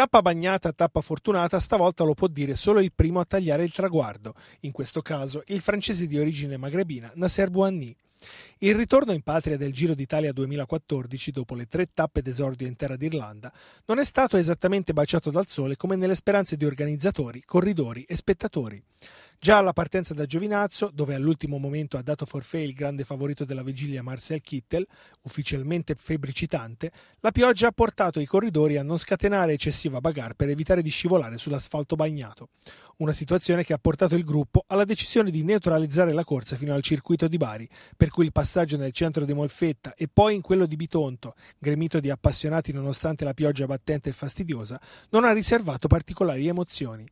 Tappa bagnata, tappa fortunata, stavolta lo può dire solo il primo a tagliare il traguardo, in questo caso il francese di origine magrebina Nasser Bouhanni. Il ritorno in patria del Giro d'Italia 2014, dopo le tre tappe d'esordio in terra d'Irlanda, non è stato esattamente baciato dal sole come nelle speranze di organizzatori, corridori e spettatori. Già alla partenza da Giovinazzo, dove all'ultimo momento ha dato forfè il grande favorito della vigilia Marcel Kittel, ufficialmente febbricitante, la pioggia ha portato i corridori a non scatenare eccessiva bagarre per evitare di scivolare sull'asfalto bagnato. Una situazione che ha portato il gruppo alla decisione di neutralizzare la corsa fino al circuito di Bari, per cui il passaggio nel centro di Molfetta e poi in quello di Bitonto, gremito di appassionati nonostante la pioggia battente e fastidiosa, non ha riservato particolari emozioni.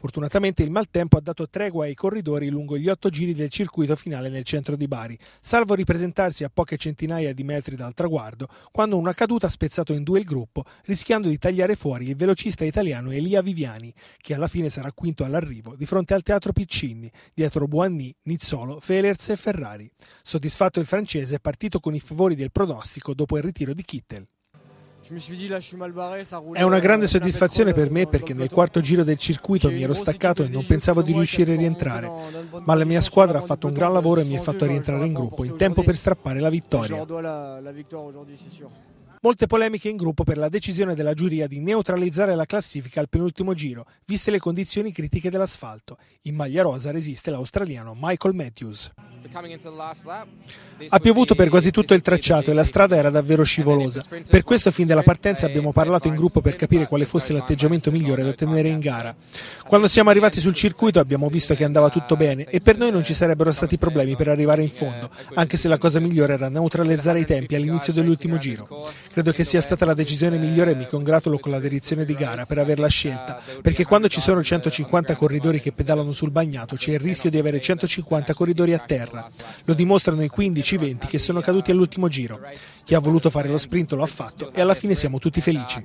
Fortunatamente il maltempo ha dato tregua ai corridori lungo gli otto giri del circuito finale nel centro di Bari, salvo ripresentarsi a poche centinaia di metri dal traguardo, quando una caduta ha spezzato in due il gruppo, rischiando di tagliare fuori il velocista italiano Elia Viviani, che alla fine sarà quinto all'arrivo di fronte al Teatro Piccinni, dietro Buanni, Nizzolo, Felers e Ferrari. Soddisfatto il francese è partito con i favori del pronostico dopo il ritiro di Kittel. È una euh, grande soddisfazione euh, per me perché nel quarto giro del circuito mi ero staccato e non pensavo di riuscire a rientrare, ma la mia squadra ha fatto un gran lavoro e mi ha fatto rientrare in gruppo in tempo per strappare la vittoria. Molte polemiche in gruppo per la decisione della giuria di neutralizzare la classifica al penultimo giro, viste le condizioni critiche dell'asfalto. In maglia rosa resiste l'australiano Michael Matthews. Ha piovuto per quasi tutto il tracciato e la strada era davvero scivolosa. Per questo fin dalla partenza abbiamo parlato in gruppo per capire quale fosse l'atteggiamento migliore da tenere in gara. Quando siamo arrivati sul circuito abbiamo visto che andava uh, tutto bene e per noi non ci sarebbero stati problemi uh, per arrivare in fondo, anche se la cosa migliore era neutralizzare i tempi all'inizio dell'ultimo giro. Credo che sia stata la decisione migliore e mi congratulo con la direzione di gara per averla scelta, perché quando ci sono 150 corridori che pedalano sul bagnato c'è il rischio di avere 150 corridori a terra. Lo dimostrano i 15-20 che sono caduti all'ultimo giro. Chi ha voluto fare lo sprint lo ha fatto e alla fine siamo tutti felici.